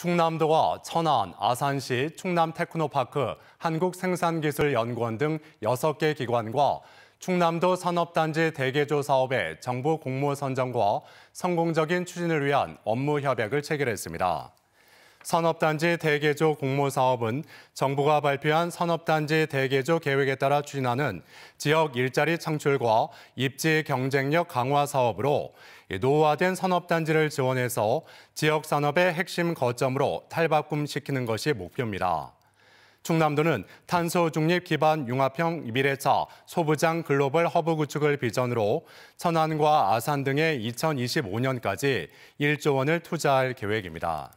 충남도와 천안, 아산시, 충남테크노파크, 한국생산기술연구원 등 6개 기관과 충남도 산업단지 대개조 사업의 정부 공모 선정과 성공적인 추진을 위한 업무 협약을 체결했습니다. 산업단지 대개조 공모 사업은 정부가 발표한 산업단지 대개조 계획에 따라 추진하는 지역 일자리 창출과 입지 경쟁력 강화 사업으로 노후화된 산업단지를 지원해서 지역 산업의 핵심 거점으로 탈바꿈시키는 것이 목표입니다. 충남도는 탄소 중립 기반 융합형 미래차 소부장 글로벌 허브 구축을 비전으로 천안과 아산 등에 2025년까지 1조 원을 투자할 계획입니다.